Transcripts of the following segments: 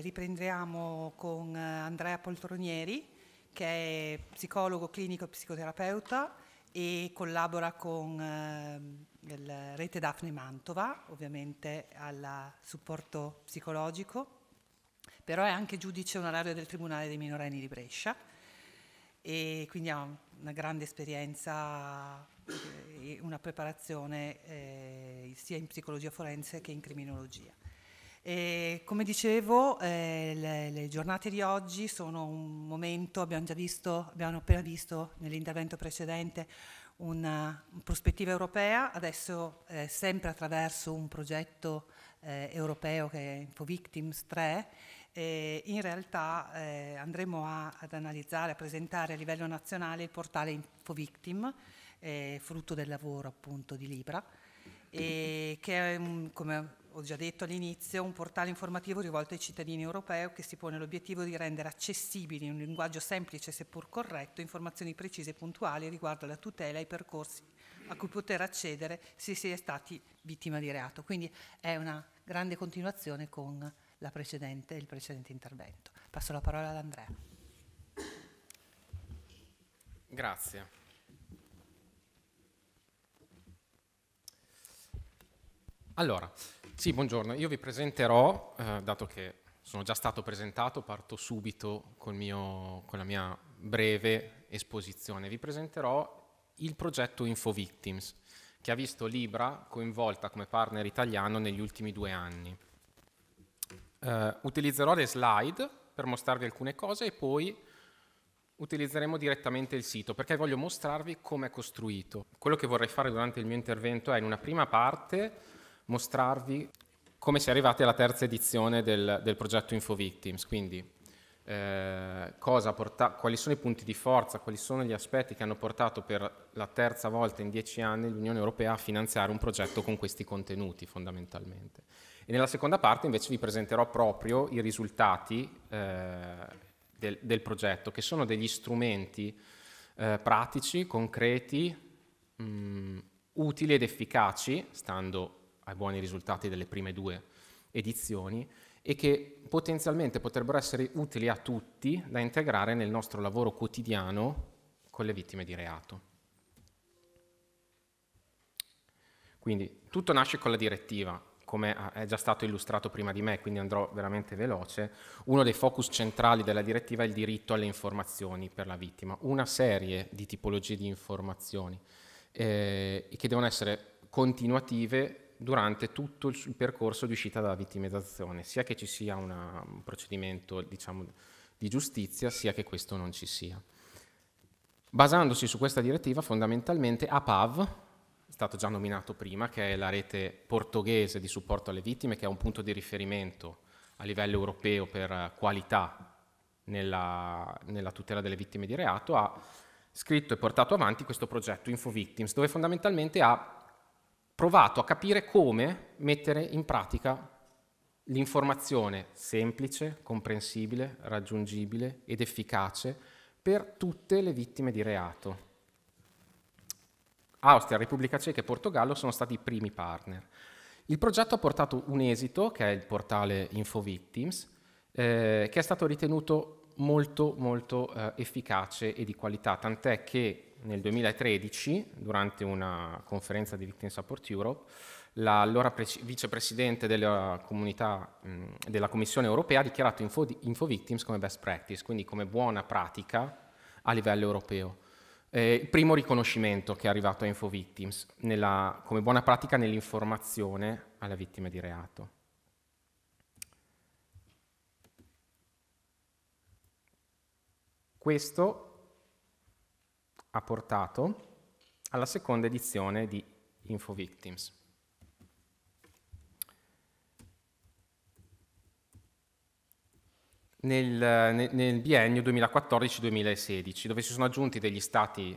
riprendiamo con eh, Andrea Poltronieri, che è psicologo clinico e psicoterapeuta e collabora con eh, la rete Daphne Mantova, ovviamente al supporto psicologico, però è anche giudice onorario del Tribunale dei minorenni di Brescia e quindi ha una grande esperienza eh, e una preparazione eh, sia in psicologia forense che in criminologia. E come dicevo, eh, le, le, giornate di oggi sono un momento, abbiamo, già visto, abbiamo appena visto nell'intervento precedente una, una prospettiva europea, adesso eh, sempre attraverso un progetto eh, europeo che è Info Victims 3, in realtà eh, andremo a, ad analizzare, a presentare a livello nazionale il portale Info InfoVictim, eh, frutto del lavoro appunto di Libra, che è come ho già detto all'inizio, un portale informativo rivolto ai cittadini europei che si pone l'obiettivo di rendere accessibili in un linguaggio semplice seppur corretto informazioni precise e puntuali riguardo alla tutela e ai percorsi a cui poter accedere se si è stati vittima di reato. Quindi è una grande continuazione con precedente, il precedente intervento. Passo la parola ad Andrea. Grazie. Allora, sì, buongiorno. Io vi presenterò, eh, dato che sono già stato presentato, parto subito mio, con la mia breve esposizione. Vi presenterò il progetto InfoVictims, che ha visto Libra coinvolta come partner italiano negli ultimi due anni. Eh, utilizzerò le slide per mostrarvi alcune cose e poi utilizzeremo direttamente il sito perché voglio mostrarvi come è costruito. Quello che vorrei fare durante il mio intervento è in una prima parte mostrarvi come si è arrivati alla terza edizione del, del progetto InfoVictims, quindi eh, quali sono i punti di forza, quali sono gli aspetti che hanno portato per la terza volta in dieci anni l'Unione Europea a finanziare un progetto con questi contenuti fondamentalmente. E nella seconda parte invece vi presenterò proprio i risultati eh, del, del, progetto, che sono degli strumenti eh, pratici, concreti, mh, mm, utili ed efficaci, stando ai buoni risultati delle prime due edizioni e che potenzialmente potrebbero essere utili a tutti da integrare nel nostro lavoro quotidiano con le vittime di reato. Quindi tutto nasce con la direttiva, come è già stato illustrato prima di me, quindi andrò veramente veloce. Uno dei focus centrali della direttiva è il diritto alle informazioni per la vittima, una serie di tipologie di informazioni eh, che devono essere continuative durante tutto il percorso di uscita dalla vittimizzazione, sia che ci sia una, un procedimento diciamo, di giustizia, sia che questo non ci sia. Basandosi su questa direttiva, fondamentalmente APAV, stato già nominato prima, che è la rete portoghese di supporto alle vittime, che è un punto di riferimento a livello europeo per qualità nella, nella tutela delle vittime di reato, ha scritto e portato avanti questo progetto InfoVictims, dove fondamentalmente ha provato a capire come mettere in pratica l'informazione semplice, comprensibile, raggiungibile ed efficace per tutte le vittime di reato. Austria, Repubblica Ceca e Portogallo sono stati i primi partner. Il progetto ha portato un esito, che è il portale InfoVictims, eh, che è stato ritenuto molto molto eh, efficace e di qualità, tant'è che nel 2013, durante una conferenza di Victim Support Europe, l'allora vicepresidente della, comunità, mh, della Commissione europea ha dichiarato Info, InfoVictims come best practice, quindi come buona pratica a livello europeo. Eh, il primo riconoscimento che è arrivato a InfoVictims nella, come buona pratica nell'informazione alla vittima di reato. Questo ha portato alla seconda edizione di InfoVictims. Nel, nel biennio 2014-2016, dove si sono aggiunti degli stati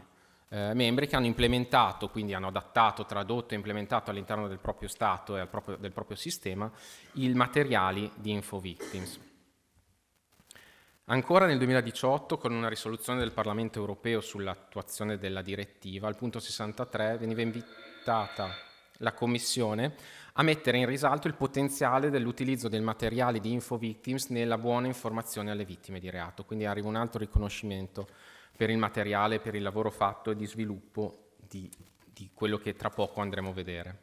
eh, membri che hanno implementato, quindi hanno adattato, tradotto e implementato all'interno del proprio Stato e proprio, del proprio sistema i materiali di InfoVictims. Ancora nel 2018, con una risoluzione del Parlamento europeo sull'attuazione della direttiva, al punto 63 veniva invitata la Commissione a mettere in risalto il potenziale dell'utilizzo del materiale di InfoVictims nella buona informazione alle vittime di reato. Quindi arriva un altro riconoscimento per il materiale, per il lavoro fatto e di sviluppo di, di quello che tra poco andremo a vedere.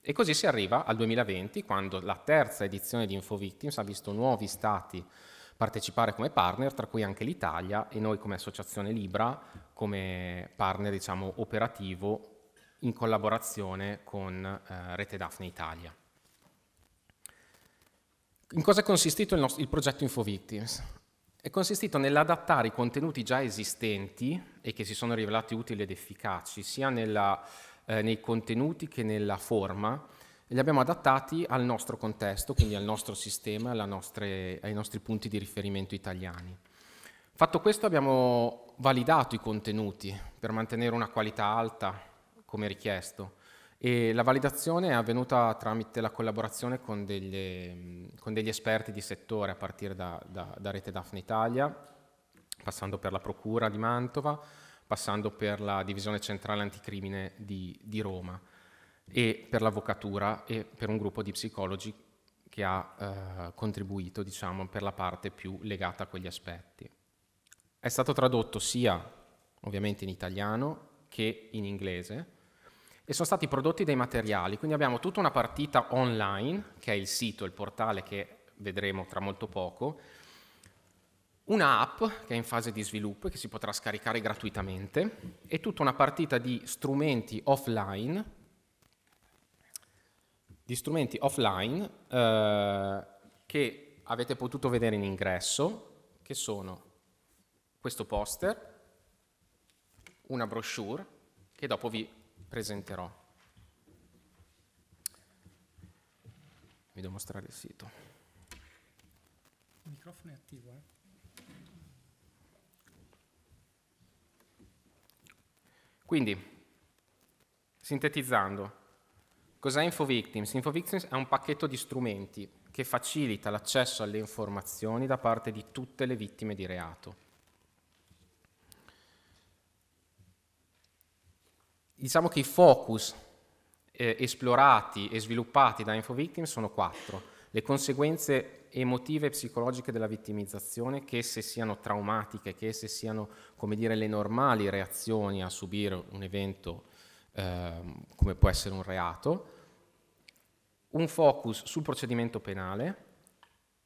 E così si arriva al 2020, quando la terza edizione di InfoVictims ha visto nuovi stati partecipare come partner, tra cui anche l'Italia e noi come associazione Libra, come partner diciamo, operativo in collaborazione con eh, Rete Daphne Italia. In cosa è consistito il, nostro, il progetto InfoVictims? È consistito nell'adattare i contenuti già esistenti e che si sono rivelati utili ed efficaci, sia nella, eh, nei contenuti che nella forma, e li abbiamo adattati al nostro contesto, quindi al nostro sistema, nostre, ai nostri punti di riferimento italiani. Fatto questo abbiamo validato i contenuti per mantenere una qualità alta come richiesto e la validazione è avvenuta tramite la collaborazione con, degli, con degli esperti di settore a partire da, da, da Rete Daphne Italia, passando per la Procura di Mantova, passando per la Divisione Centrale Anticrimine di, di Roma e per l'avvocatura e per un gruppo di psicologi che ha eh, contribuito diciamo, per la parte più legata a quegli aspetti. È stato tradotto sia ovviamente in italiano che in inglese e sono stati prodotti dei materiali, quindi abbiamo tutta una partita online, che è il sito, il portale che vedremo tra molto poco, una app che è in fase di sviluppo e che si potrà scaricare gratuitamente e tutta una partita di strumenti offline di strumenti offline eh, che avete potuto vedere in ingresso, che sono questo poster, una brochure che dopo vi presenterò. Vi devo mostrare il sito. Il microfono è attivo, eh? Quindi, sintetizzando, Cos'è InfoVictims? InfoVictims è un pacchetto di strumenti che facilita l'accesso alle informazioni da parte di tutte le vittime di reato. Diciamo che i focus eh, esplorati e sviluppati da InfoVictims sono quattro. Le conseguenze emotive e psicologiche della vittimizzazione, che esse siano traumatiche, che esse siano, come dire, le normali reazioni a subire un evento Ehm, come può essere un reato, un focus sul procedimento penale,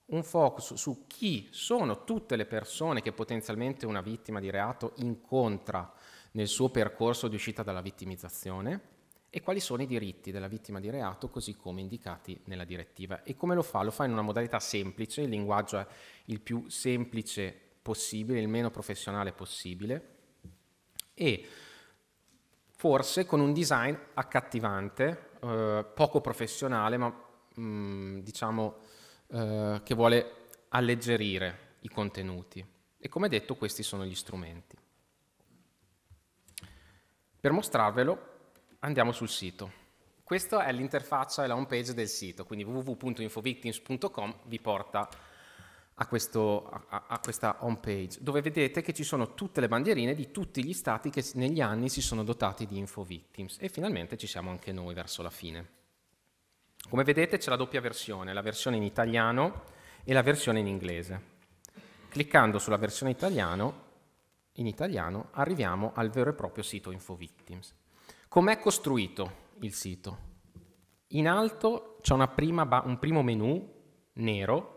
un focus su chi sono tutte le persone che potenzialmente una vittima di reato incontra nel suo percorso di uscita dalla vittimizzazione e quali sono i diritti della vittima di reato così come indicati nella direttiva. E come lo fa? Lo fa in una modalità semplice, il linguaggio è il più semplice possibile, il meno professionale possibile e forse con un design accattivante, eh, poco professionale, ma mh, mm, diciamo eh, che vuole alleggerire i contenuti. E come detto questi sono gli strumenti. Per mostrarvelo andiamo sul sito. Questa è l'interfaccia e la home page del sito, quindi www.infovictims.com vi porta a, questo, a, a, questa home page, dove vedete che ci sono tutte le bandierine di tutti gli stati che negli anni si sono dotati di info victims e finalmente ci siamo anche noi verso la fine. Come vedete c'è la doppia versione, la versione in italiano e la versione in inglese. Cliccando sulla versione italiano, in italiano arriviamo al vero e proprio sito InfoVictims. Com'è costruito il sito? In alto c'è un primo menu nero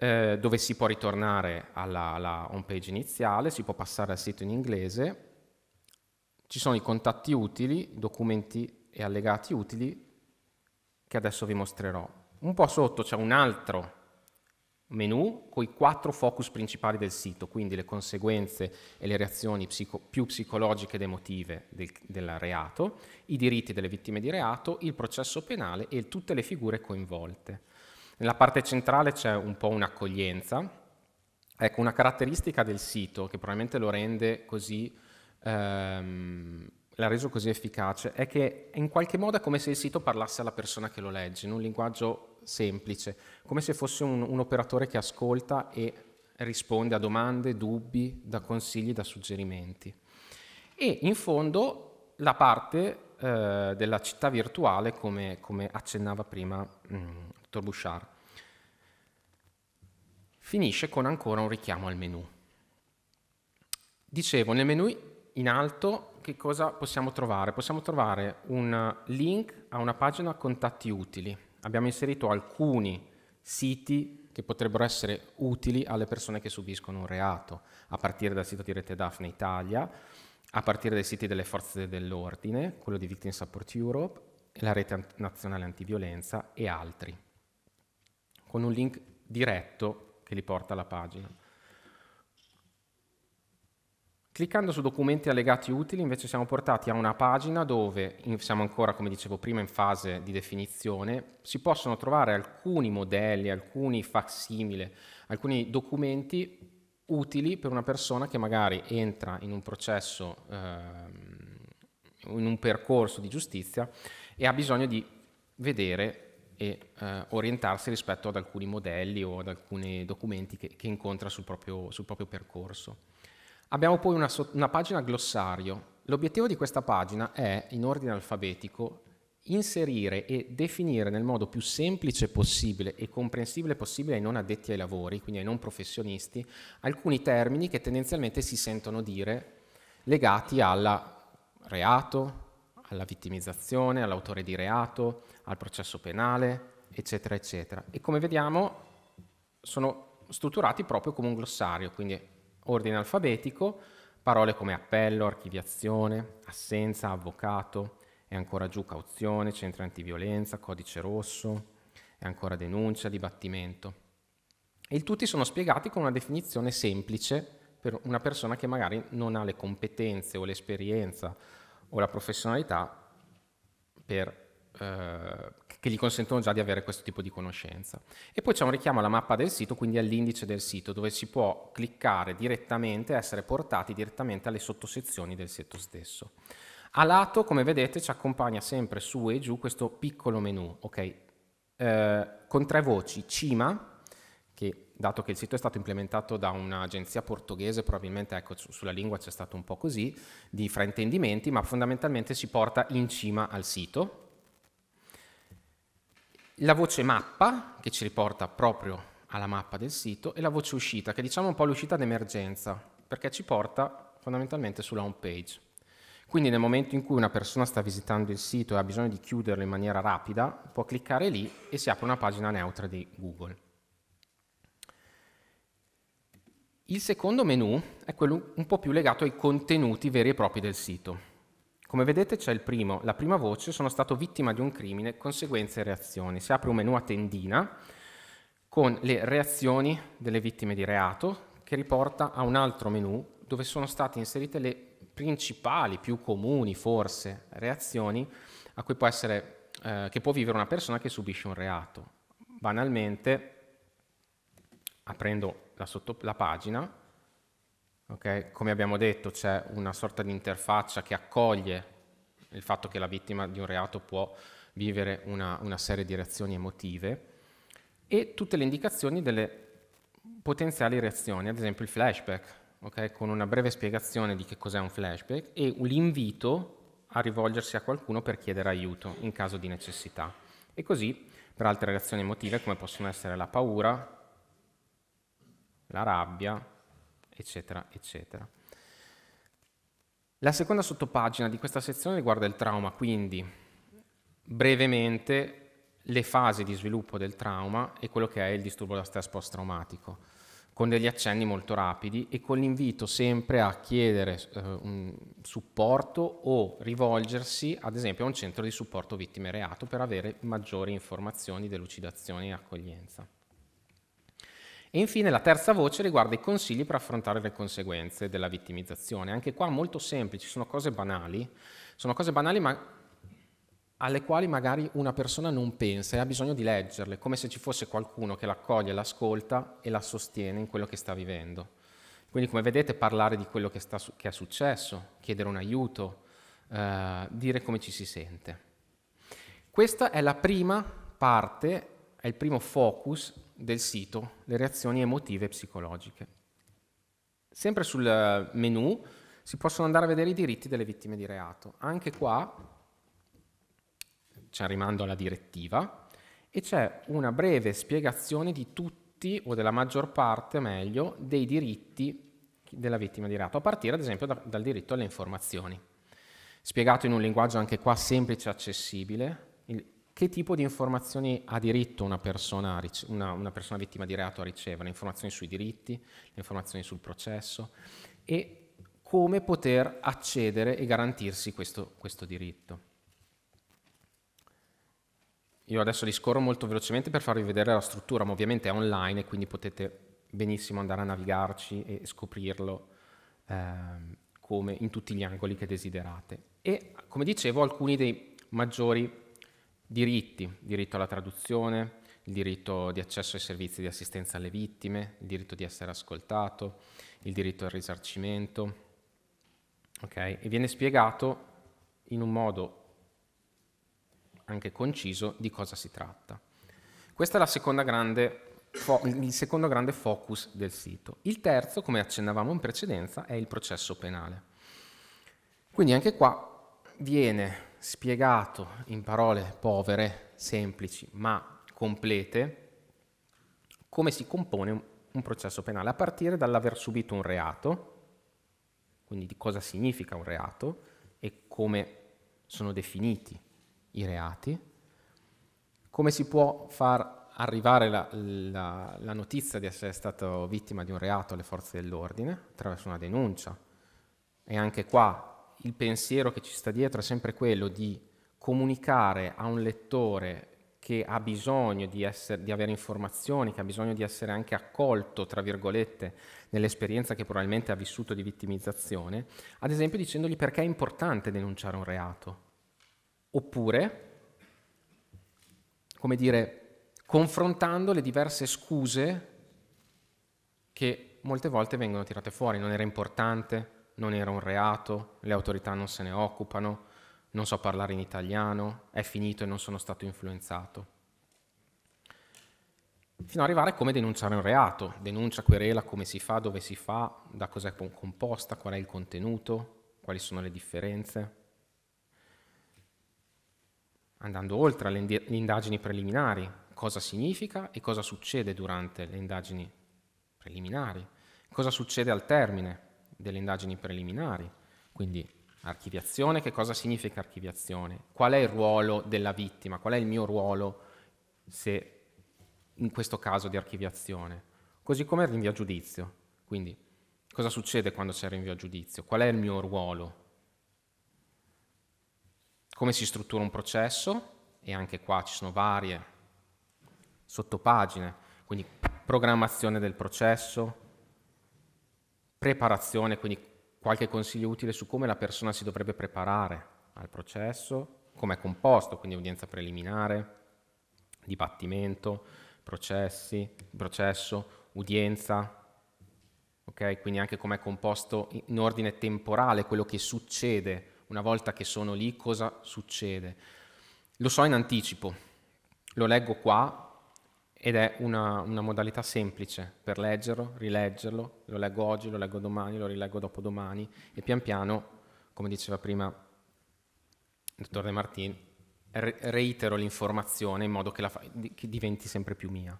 eh, dove si può ritornare alla, alla home page iniziale, si può passare al sito in inglese, ci sono i contatti utili, documenti e allegati utili che adesso vi mostrerò. Un po' sotto c'è un altro menu con i quattro focus principali del sito, quindi le conseguenze e le reazioni psico più psicologiche ed emotive del, del, reato, i diritti delle vittime di reato, il processo penale e tutte le figure coinvolte. Nella parte centrale c'è un po' un'accoglienza. Ecco, una caratteristica del sito che probabilmente lo rende così, ehm, l'ha reso così efficace, è che in qualche modo è come se il sito parlasse alla persona che lo legge, in un linguaggio semplice, come se fosse un, un operatore che ascolta e risponde a domande, dubbi, da consigli, da suggerimenti. E in fondo la parte eh, della città virtuale, come, come accennava prima mm, dottor Bouchard. Finisce con ancora un richiamo al menu. Dicevo, nel menu in alto che cosa possiamo trovare? Possiamo trovare un link a una pagina contatti utili. Abbiamo inserito alcuni siti che potrebbero essere utili alle persone che subiscono un reato, a partire dal sito di Rete Daphne Italia, a partire dai siti delle forze dell'ordine, quello di Victim Support Europe, la rete nazionale antiviolenza e altri con un link diretto che li porta alla pagina. Cliccando su documenti allegati utili invece siamo portati a una pagina dove siamo ancora, come dicevo prima, in fase di definizione, si possono trovare alcuni modelli, alcuni facsimile, alcuni documenti utili per una persona che magari entra in un processo, eh, in un percorso di giustizia e ha bisogno di vedere e eh, orientarsi rispetto ad alcuni modelli o ad alcuni documenti che, che incontra sul proprio, sul proprio, percorso. Abbiamo poi una, una pagina glossario. L'obiettivo di questa pagina è, in ordine alfabetico, inserire e definire nel modo più semplice possibile e comprensibile possibile ai non addetti ai lavori, quindi ai non professionisti, alcuni termini che tendenzialmente si sentono dire legati al reato, alla vittimizzazione, all'autore di reato, al processo penale, eccetera, eccetera. E come vediamo sono strutturati proprio come un glossario, quindi ordine alfabetico, parole come appello, archiviazione, assenza, avvocato, e ancora giù cauzione, centro antiviolenza, codice rosso, e ancora denuncia, dibattimento. E tutti sono spiegati con una definizione semplice per una persona che magari non ha le competenze o l'esperienza o la professionalità per, eh, che gli consentono già di avere questo tipo di conoscenza. E poi c'è un richiamo alla mappa del sito, quindi all'indice del sito, dove si può cliccare direttamente, essere portati direttamente alle sottosezioni del sito stesso. A lato, come vedete, ci accompagna sempre su e giù questo piccolo menu, ok? Eh, con tre voci, cima, che dato che il sito è stato implementato da un'agenzia portoghese, probabilmente ecco, sulla lingua c'è stato un po' così, di fraintendimenti, ma fondamentalmente si porta in cima al sito. La voce mappa, che ci riporta proprio alla mappa del sito, e la voce uscita, che diciamo un po' l'uscita d'emergenza, perché ci porta fondamentalmente sulla home page. Quindi nel momento in cui una persona sta visitando il sito e ha bisogno di chiuderlo in maniera rapida, può cliccare lì e si apre una pagina neutra di Google. Il secondo menu è quello un po' più legato ai contenuti veri e propri del sito. Come vedete c'è il primo, la prima voce, sono stato vittima di un crimine, conseguenze e reazioni. Si apre un menu a tendina con le reazioni delle vittime di reato che riporta a un altro menu dove sono state inserite le principali, più comuni forse, reazioni a cui può essere, eh, che può vivere una persona che subisce un reato. Banalmente, aprendo la, sotto, la pagina, okay? come abbiamo detto c'è una sorta di interfaccia che accoglie il fatto che la vittima di un reato può vivere una, una serie di reazioni emotive e tutte le indicazioni delle potenziali reazioni, ad esempio il flashback, okay? con una breve spiegazione di che cos'è un flashback e l'invito a rivolgersi a qualcuno per chiedere aiuto in caso di necessità. E così per altre reazioni emotive come possono essere la paura, la rabbia, eccetera, eccetera. La seconda sottopagina di questa sezione riguarda il trauma, quindi brevemente le fasi di sviluppo del trauma e quello che è il disturbo da stress post-traumatico, con degli accenni molto rapidi e con l'invito sempre a chiedere eh, un supporto o rivolgersi ad esempio a un centro di supporto vittime reato per avere maggiori informazioni, delucidazioni e accoglienza. E infine la terza voce riguarda i consigli per affrontare le conseguenze della vittimizzazione. Anche qua molto semplici, sono cose banali, sono cose banali ma alle quali magari una persona non pensa e ha bisogno di leggerle, come se ci fosse qualcuno che l'accoglie, l'ascolta e la sostiene in quello che sta vivendo. Quindi come vedete parlare di quello che, sta, che è successo, chiedere un aiuto, eh, dire come ci si sente. Questa è la prima parte, è il primo focus del sito le reazioni emotive e psicologiche. Sempre sul menu si possono andare a vedere i diritti delle vittime di reato. Anche qua c'è cioè, un rimando alla direttiva e c'è una breve spiegazione di tutti o della maggior parte, meglio, dei diritti della vittima di reato, a partire ad esempio da, dal diritto alle informazioni. Spiegato in un linguaggio anche qua semplice e accessibile, che tipo di informazioni ha diritto una persona, una, una persona vittima di reato a ricevere, le informazioni sui diritti, le informazioni sul processo e come poter accedere e garantirsi questo, questo diritto. Io adesso li scorro molto velocemente per farvi vedere la struttura, ma ovviamente è online e quindi potete benissimo andare a navigarci e scoprirlo eh, come in tutti gli angoli che desiderate. E come dicevo, alcuni dei maggiori Diritti, diritto alla traduzione, il diritto di accesso ai servizi di assistenza alle vittime, il diritto di essere ascoltato, il diritto al risarcimento. Okay? E viene spiegato in un modo anche conciso di cosa si tratta. Questo è grande, il secondo grande focus del sito. Il terzo, come accennavamo in precedenza, è il processo penale. Quindi anche qua viene spiegato in parole povere, semplici, ma complete, come si compone un processo penale, a partire dall'aver subito un reato, quindi di cosa significa un reato e come sono definiti i reati, come si può far arrivare la, la, la, notizia di essere stato vittima di un reato alle forze dell'ordine attraverso una denuncia. E anche qua il pensiero che ci sta dietro è sempre quello di comunicare a un lettore che ha bisogno di, essere, di, avere informazioni, che ha bisogno di essere anche accolto, tra virgolette, nell'esperienza che probabilmente ha vissuto di vittimizzazione, ad esempio dicendogli perché è importante denunciare un reato. Oppure, come dire, confrontando le diverse scuse che molte volte vengono tirate fuori, non era importante, non era un reato, le autorità non se ne occupano, non so parlare in italiano, è finito e non sono stato influenzato. Fino ad arrivare a come denunciare un reato, denuncia, querela, come si fa, dove si fa, da cos'è composta, qual è il contenuto, quali sono le differenze. Andando oltre alle indagini preliminari, cosa significa e cosa succede durante le indagini preliminari, cosa succede al termine, delle indagini preliminari, quindi archiviazione, che cosa significa archiviazione? Qual è il ruolo della vittima? Qual è il mio ruolo se in questo caso di archiviazione? Così come il rinvio a giudizio. Quindi cosa succede quando c'è il rinvio a giudizio? Qual è il mio ruolo? Come si struttura un processo? E anche qua ci sono varie sottopagine, quindi programmazione del processo, preparazione, quindi qualche consiglio utile su come la persona si dovrebbe preparare al processo, come è composto, quindi udienza preliminare, dibattimento, processi, processo, udienza, okay? quindi anche come è composto in ordine temporale quello che succede una volta che sono lì, cosa succede. Lo so in anticipo, lo leggo qua, ed è una, una, modalità semplice per leggerlo, rileggerlo, lo leggo oggi, lo leggo domani, lo rileggo dopodomani e pian piano, come diceva prima il dottor De Martin, reitero l'informazione in modo che, fa- che diventi sempre più mia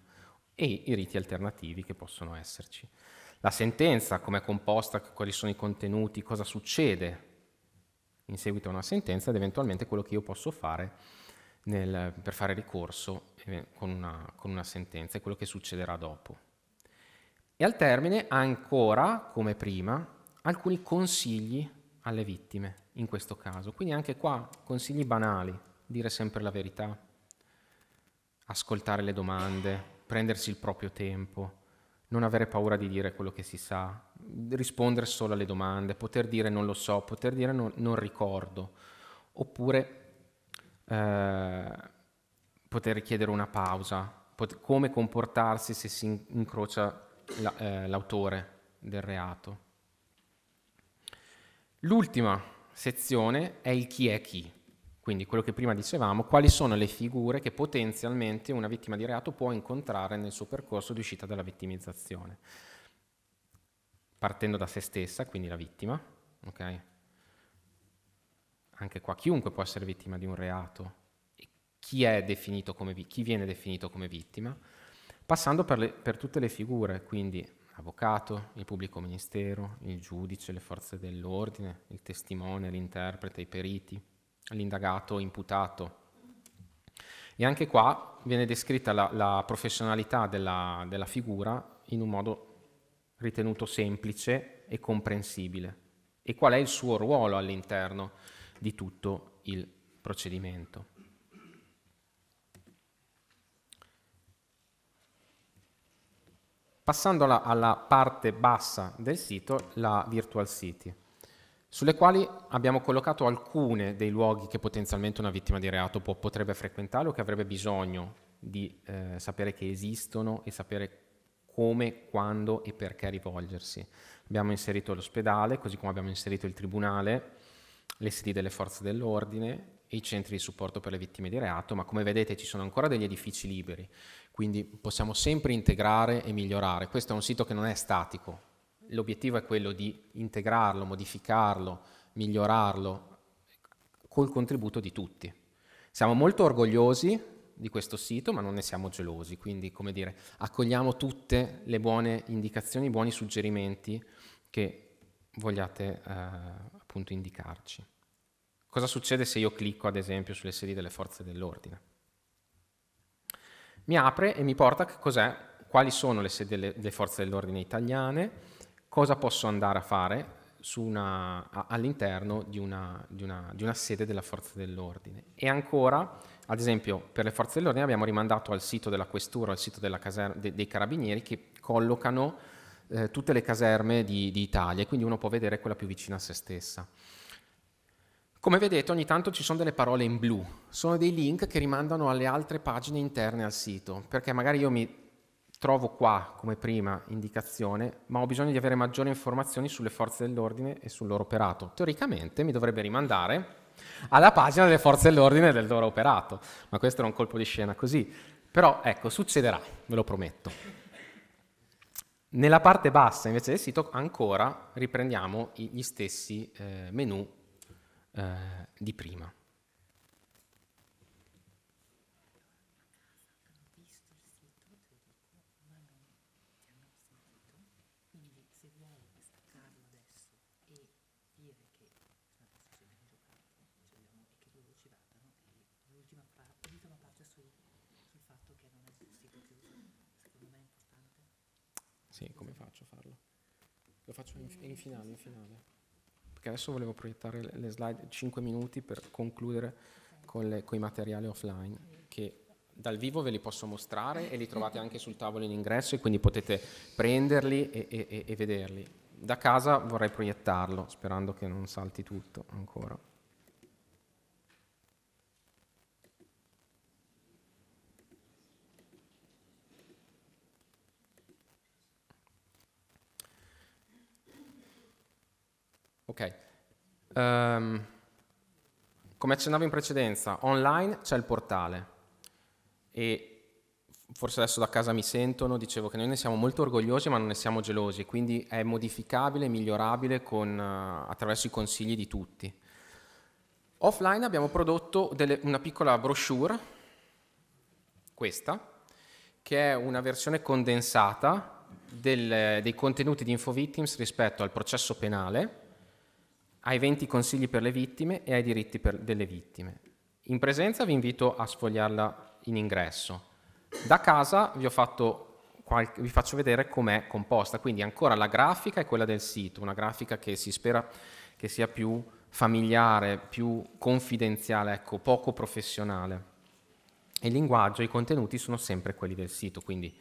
e i riti alternativi che possono esserci. La sentenza, come è composta, quali sono i contenuti, cosa succede in seguito a una sentenza ed eventualmente quello che io posso fare nel, per fare ricorso eh, con, una, con una sentenza e quello che succederà dopo. E al termine ancora, come prima, alcuni consigli alle vittime in questo caso. Quindi anche qua consigli banali, dire sempre la verità, ascoltare le domande, prendersi il proprio tempo, non avere paura di dire quello che si sa, rispondere solo alle domande, poter dire non lo so, poter dire non, non ricordo, oppure eh, poter chiedere una pausa, pot- come comportarsi se si incrocia la, eh, l'autore del reato. L'ultima sezione è il chi è chi, quindi quello che prima dicevamo, quali sono le figure che potenzialmente una vittima di reato può incontrare nel suo percorso di uscita dalla vittimizzazione. Partendo da se stessa, quindi la vittima, okay? anche qua chiunque può essere vittima di un reato, chi, come, chi viene definito come vittima, passando per, le, per tutte le figure, quindi l'avvocato, il pubblico ministero, il giudice, le forze dell'ordine, il testimone, l'interprete, i periti, l'indagato, imputato. E anche qua viene descritta la, la professionalità della, della figura in un modo ritenuto semplice e comprensibile e qual è il suo ruolo all'interno di tutto il procedimento. Passando alla, alla parte bassa del sito, la Virtual City sulle quali abbiamo collocato alcune dei luoghi che potenzialmente una vittima di reato può, potrebbe frequentare o che avrebbe bisogno di eh, sapere che esistono e sapere come, quando e perché rivolgersi. Abbiamo inserito l'ospedale, così come abbiamo inserito il tribunale, le sedi delle forze dell'ordine e i centri di supporto per le vittime di reato, ma come vedete ci sono ancora degli edifici liberi, quindi possiamo sempre integrare e migliorare. Questo è un sito che non è statico, l'obiettivo è quello di integrarlo, modificarlo, migliorarlo col contributo di tutti. Siamo molto orgogliosi di questo sito, ma non ne siamo gelosi, quindi come dire, accogliamo tutte le buone indicazioni, i buoni suggerimenti che vogliate eh, appunto indicarci. Cosa succede se io clicco ad esempio sulle sedi delle forze dell'ordine? Mi apre e mi porta cos'è, quali sono le sedi delle forze dell'ordine italiane, cosa posso andare a fare all'interno di, di, di una sede della forza dell'ordine. E ancora, ad esempio, per le forze dell'ordine abbiamo rimandato al sito della questura, al sito della caserma, dei carabinieri che collocano eh, tutte le caserme di, di Italia quindi uno può vedere quella più vicina a se stessa. Come vedete ogni tanto ci sono delle parole in blu, sono dei link che rimandano alle altre pagine interne al sito, perché magari io mi trovo qua come prima indicazione, ma ho bisogno di avere maggiori informazioni sulle forze dell'ordine e sul loro operato. Teoricamente mi dovrebbe rimandare alla pagina delle forze dell'ordine e del loro operato, ma questo era un colpo di scena così. Però ecco, succederà, ve lo prometto. Nella parte bassa invece del sito ancora riprendiamo gli stessi eh, menu eh, di prima. Sì, come faccio a farlo? Lo faccio in, in finale, in finale. Perché adesso volevo proiettare le slide 5 minuti per concludere con, le, con i materiali offline che dal vivo ve li posso mostrare e li trovate anche sul tavolo in ingresso e quindi potete prenderli e, e, e vederli. Da casa vorrei proiettarlo, sperando che non salti tutto ancora. Ok. Um, come accennavo in precedenza, online c'è il portale e forse adesso da casa mi sentono, dicevo che noi ne siamo molto orgogliosi ma non ne siamo gelosi, quindi è modificabile, migliorabile con, uh, attraverso i consigli di tutti. Offline abbiamo prodotto delle, una piccola brochure, questa, che è una versione condensata del, dei contenuti di InfoVictims rispetto al processo penale, ai 20 consigli per le vittime e ai diritti per, delle vittime. In presenza vi invito a sfogliarla in ingresso. Da casa vi, qualche, vi faccio vedere com'è composta, quindi ancora la grafica è quella del sito, una grafica che si spera che sia più familiare, più confidenziale, ecco, poco professionale. E il linguaggio, e i contenuti sono sempre quelli del sito, quindi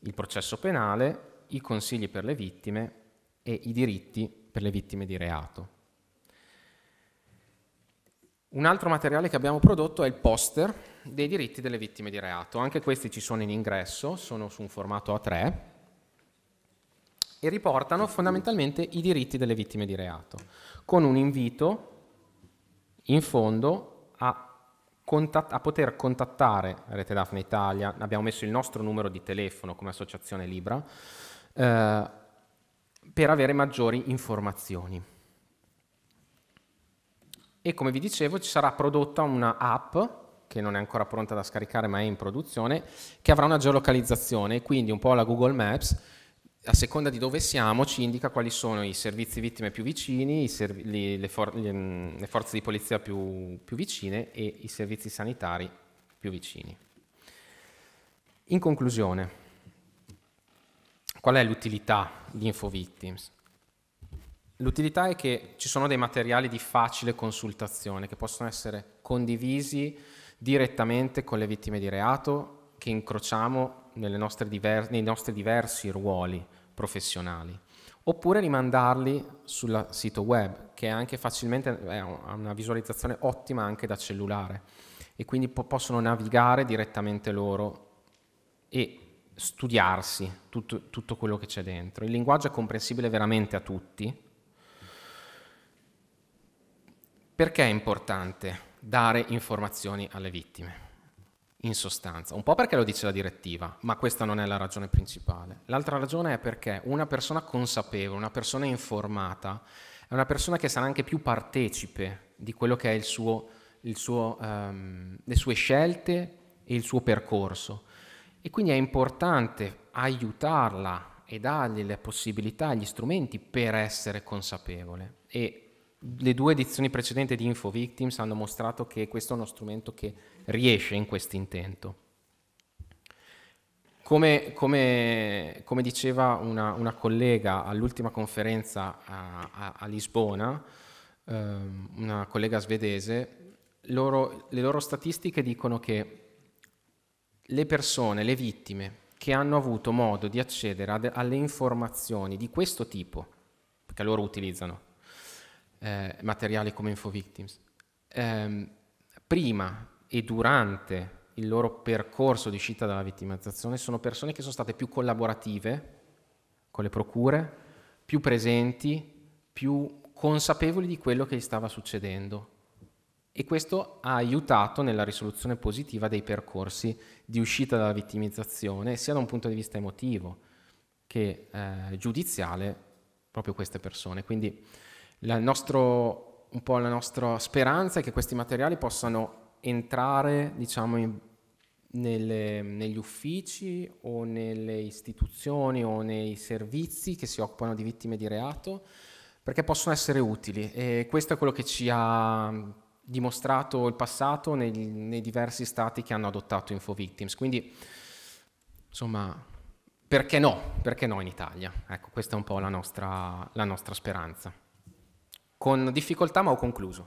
il processo penale, i consigli per le vittime e i diritti per le vittime di reato. Un altro materiale che abbiamo prodotto è il poster dei diritti delle vittime di reato. Anche questi ci sono in ingresso, sono su un formato A3 e riportano fondamentalmente i diritti delle vittime di reato, con un invito in fondo a, a poter contattare Rete Daphne Italia, abbiamo messo il nostro numero di telefono come associazione Libra, eh, per avere maggiori informazioni e come vi dicevo ci sarà prodotta una app che non è ancora pronta da scaricare ma è in produzione, che avrà una geolocalizzazione, quindi un po' la Google Maps, a seconda di dove siamo ci indica quali sono i servizi vittime più vicini, le, for mm, le, forze di polizia più, più vicine e i servizi sanitari più vicini. In conclusione, qual è l'utilità di InfoVictims? L'utilità è che ci sono dei materiali di facile consultazione che possono essere condivisi direttamente con le vittime di reato che incrociamo diver- nei nostri diversi ruoli professionali, oppure rimandarli sul sito web che è anche facilmente ha una visualizzazione ottima anche da cellulare e quindi po- possono navigare direttamente loro e studiarsi tutto, tutto quello che c'è dentro. Il linguaggio è comprensibile veramente a tutti Perché è importante dare informazioni alle vittime? In sostanza, un po' perché lo dice la direttiva, ma questa non è la ragione principale. L'altra ragione è perché una persona consapevole, una persona informata, è una persona che sarà anche più partecipe di quello che è il suo, il suo, um, le sue scelte e il suo percorso. E quindi è importante aiutarla e dargli le possibilità, gli strumenti per essere consapevole. E le due edizioni precedenti di Info Victims hanno mostrato che questo è uno strumento che riesce in questo intento. Come, come, come, diceva una, una collega all'ultima conferenza a, a, a Lisbona, eh, una collega svedese, loro, le loro statistiche dicono che le persone, le vittime che hanno avuto modo di accedere ad, alle informazioni di questo tipo, perché loro utilizzano eh, materiali come InfoVictims. Eh, prima e durante il loro percorso di uscita dalla vittimizzazione sono persone che sono state più collaborative con le procure, più presenti, più consapevoli di quello che gli stava succedendo. E questo ha aiutato nella risoluzione positiva dei percorsi di uscita dalla vittimizzazione, sia da un punto di vista emotivo che eh, giudiziale, proprio queste persone. Quindi la, nostro, la nostra speranza è che questi materiali possano entrare diciamo, in, nelle, negli uffici o nelle istituzioni o nei servizi che si occupano di vittime di reato perché possono essere utili e questo è quello che ci ha dimostrato il passato nei, nei diversi stati che hanno adottato InfoVictims. Quindi, insomma, perché no? Perché no in Italia? Ecco, questa è un po' la nostra, la nostra speranza. Con difficoltà ma ho concluso.